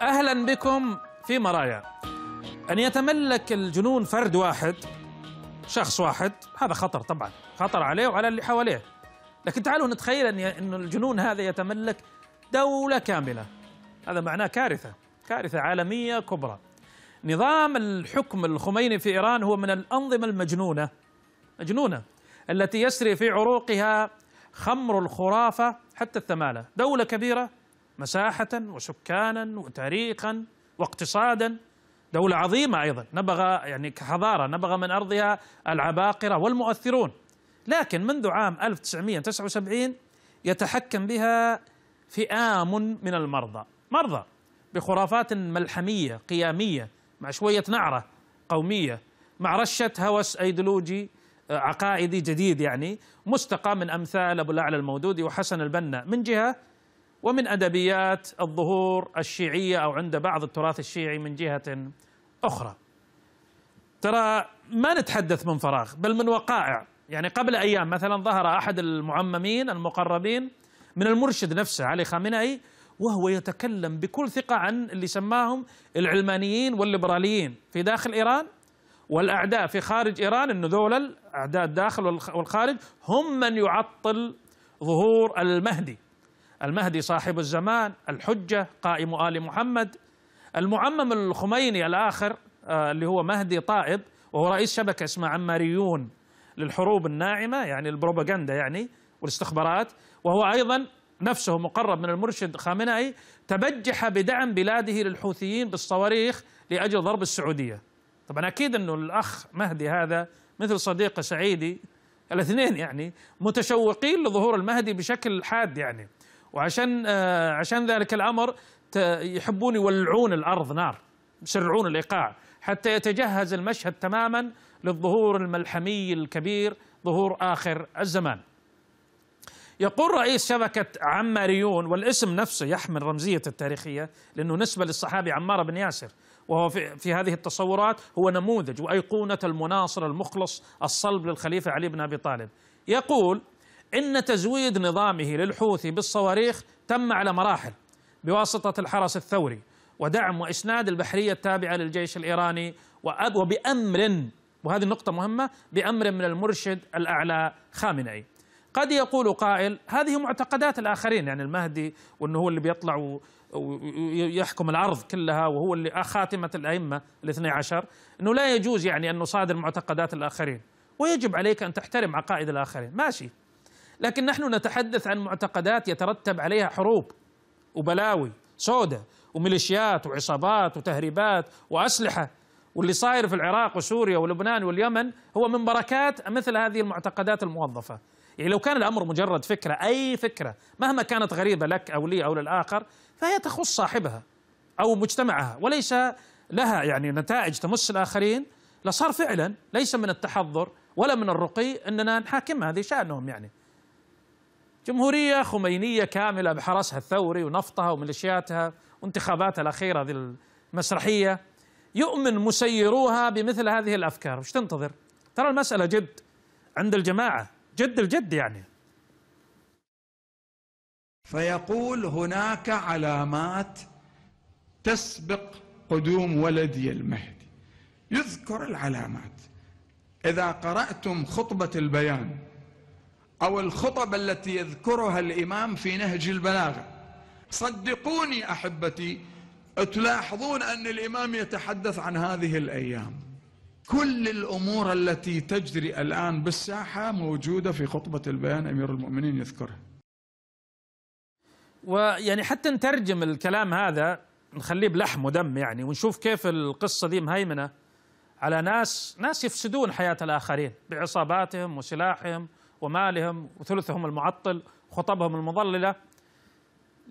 أهلا بكم في مرايا أن يتملك الجنون فرد واحد شخص واحد هذا خطر طبعا خطر عليه وعلى اللي حواليه لكن تعالوا نتخيل أن أن الجنون هذا يتملك دولة كاملة هذا معناه كارثة كارثة عالمية كبرى نظام الحكم الخميني في إيران هو من الأنظمة المجنونة مجنونة التي يسري في عروقها خمر الخرافة حتى الثمالة دولة كبيرة مساحة وسكانا وتاريخا واقتصادا دولة عظيمة أيضا نبغى يعني كحضارة نبغى من أرضها العباقرة والمؤثرون لكن منذ عام 1979 يتحكم بها فئام من المرضى مرضى بخرافات ملحمية قيامية مع شوية نعرة قومية مع رشة هوس أيديولوجي آه، عقائدي جديد يعني مستقى من أمثال أبو الأعلى المودودي وحسن البنا من جهة ومن أدبيات الظهور الشيعية أو عند بعض التراث الشيعي من جهة أخرى ترى ما نتحدث من فراغ بل من وقائع يعني قبل أيام مثلا ظهر أحد المعممين المقربين من المرشد نفسه علي خامنئي وهو يتكلم بكل ثقة عن اللي سماهم العلمانيين والليبراليين في داخل إيران والأعداء في خارج إيران أنه ذولا الأعداء الداخل والخارج هم من يعطل ظهور المهدي المهدي صاحب الزمان الحجة قائم آل محمد المعمم الخميني الآخر آه، اللي هو مهدي طائب وهو رئيس شبكة اسمها عماريون للحروب الناعمة يعني البروباغندا يعني والاستخبارات وهو أيضا نفسه مقرب من المرشد خامنئي تبجح بدعم بلاده للحوثيين بالصواريخ لأجل ضرب السعودية طبعا أكيد أنه الأخ مهدي هذا مثل صديقه سعيدي الاثنين يعني متشوقين لظهور المهدي بشكل حاد يعني وعشان آه، عشان ذلك الامر يحبون يولعون الارض نار يسرعون الايقاع حتى يتجهز المشهد تماما للظهور الملحمي الكبير ظهور اخر الزمان. يقول رئيس شبكة عماريون والاسم نفسه يحمل رمزية التاريخية لأنه نسبة للصحابي عمار بن ياسر وهو في, في هذه التصورات هو نموذج وأيقونة المناصر المخلص الصلب للخليفة علي بن أبي طالب يقول إن تزويد نظامه للحوثي بالصواريخ تم على مراحل بواسطة الحرس الثوري ودعم وإسناد البحرية التابعة للجيش الإيراني وبأمر وهذه النقطة مهمة بأمر من المرشد الأعلى خامنئي قد يقول قائل هذه معتقدات الآخرين يعني المهدي وأنه هو اللي بيطلع ويحكم الأرض كلها وهو اللي خاتمة الأئمة الاثنى عشر أنه لا يجوز يعني أن نصادر معتقدات الآخرين ويجب عليك أن تحترم عقائد الآخرين ماشي لكن نحن نتحدث عن معتقدات يترتب عليها حروب وبلاوي سودة وميليشيات وعصابات وتهريبات وأسلحة واللي صاير في العراق وسوريا ولبنان واليمن هو من بركات مثل هذه المعتقدات الموظفة يعني لو كان الأمر مجرد فكرة أي فكرة مهما كانت غريبة لك أو لي أو للآخر فهي تخص صاحبها أو مجتمعها وليس لها يعني نتائج تمس الآخرين لصار فعلا ليس من التحضر ولا من الرقي أننا نحاكم هذه شأنهم يعني جمهورية خمينية كاملة بحرسها الثوري ونفطها وميليشياتها وانتخاباتها الأخيرة ذي المسرحية يؤمن مسيروها بمثل هذه الأفكار وش تنتظر؟ ترى المسألة جد عند الجماعة جد الجد يعني فيقول هناك علامات تسبق قدوم ولدي المهدي يذكر العلامات إذا قرأتم خطبة البيان أو الخطب التي يذكرها الإمام في نهج البلاغة صدقوني أحبتي تلاحظون أن الإمام يتحدث عن هذه الأيام كل الأمور التي تجري الآن بالساحة موجودة في خطبة البيان أمير المؤمنين يذكرها ويعني حتى نترجم الكلام هذا نخليه بلحم ودم يعني ونشوف كيف القصة دي مهيمنة على ناس ناس يفسدون حياة الآخرين بعصاباتهم وسلاحهم ومالهم وثلثهم المعطل خطبهم المضللة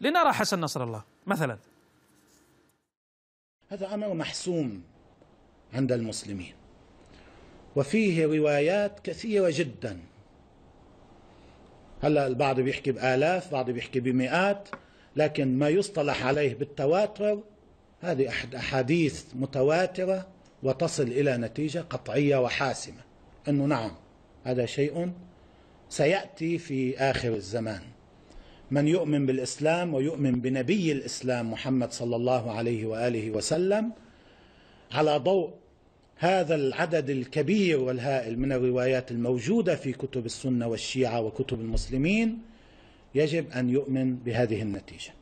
لنرى حسن نصر الله مثلا هذا أمر محسوم عند المسلمين وفيه روايات كثيرة جدا هلا البعض بيحكي بآلاف بعض بيحكي بمئات لكن ما يصطلح عليه بالتواتر هذه أحد أحاديث متواترة وتصل إلى نتيجة قطعية وحاسمة أنه نعم هذا شيء سياتي في اخر الزمان من يؤمن بالاسلام ويؤمن بنبي الاسلام محمد صلى الله عليه واله وسلم على ضوء هذا العدد الكبير والهائل من الروايات الموجوده في كتب السنه والشيعه وكتب المسلمين يجب ان يؤمن بهذه النتيجه.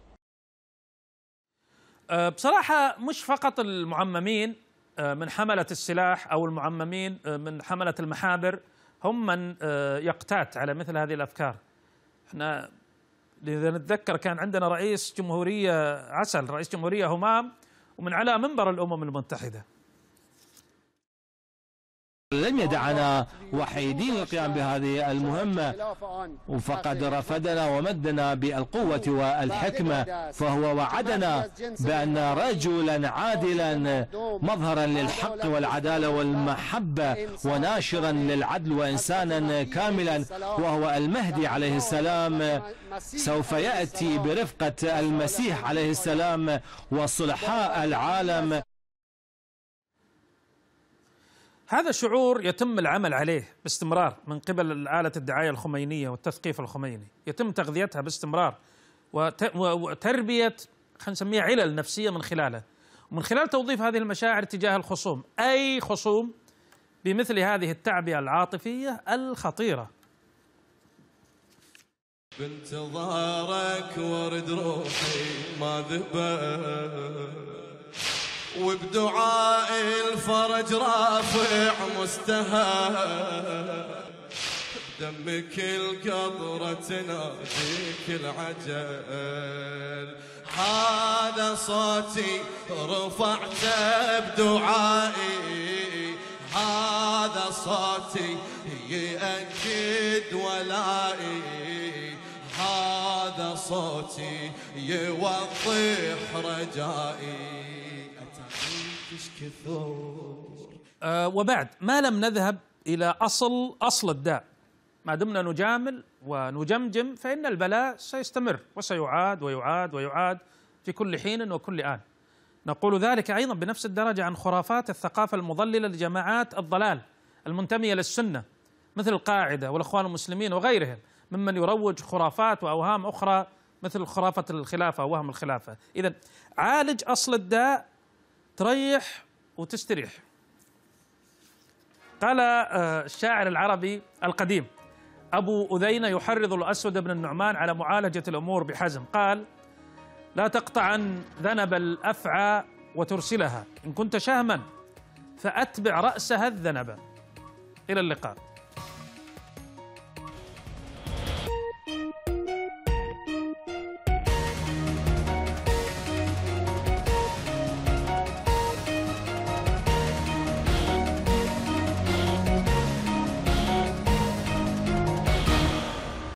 أه، بصراحه مش فقط المعممين أه، من حمله السلاح او المعممين أه، من حمله المحابر هم من آه، يقتات على مثل هذه الافكار احنا اذا نتذكر كان عندنا رئيس جمهوريه عسل رئيس جمهوريه همام ومن على منبر الامم المتحده لم يدعنا وحيدين القيام بهذه المهمة فقد رفدنا ومدنا بالقوة والحكمة فهو وعدنا بأن رجلا عادلا مظهرا للحق والعدالة والمحبة وناشرا للعدل وإنسانا كاملا وهو المهدي عليه السلام سوف يأتي برفقة المسيح عليه السلام وصلحاء العالم هذا شعور يتم العمل عليه باستمرار من قبل آلة الدعاية الخمينية والتثقيف الخميني يتم تغذيتها باستمرار وتربية خلينا نسميها علل نفسية من خلاله ومن خلال توظيف هذه المشاعر تجاه الخصوم أي خصوم بمثل هذه التعبئة العاطفية الخطيرة بنت ظهرك ورد روحي ما ذبت وبدعاء الفرج رافع مستهاب دمك القطرة تناديك العجل هذا صوتي رفعته بدعائي هذا صوتي يأكد ولائي هذا صوتي يوضح رجائي كثور آه وبعد ما لم نذهب الى اصل اصل الداء ما دمنا نجامل ونجمجم فان البلاء سيستمر وسيعاد ويعاد ويعاد في كل حين وكل ان نقول ذلك ايضا بنفس الدرجه عن خرافات الثقافه المضلله لجماعات الضلال المنتميه للسنه مثل القاعده والاخوان المسلمين وغيرهم ممن يروج خرافات واوهام اخرى مثل خرافه الخلافه ووهم الخلافه اذا عالج اصل الداء تريح وتستريح قال آه، الشاعر العربي القديم أبو أذينة يحرض الأسود بن النعمان على معالجة الأمور بحزم قال لا تقطع ذنب الأفعى وترسلها إن كنت شهما فأتبع رأسها الذنب إلى اللقاء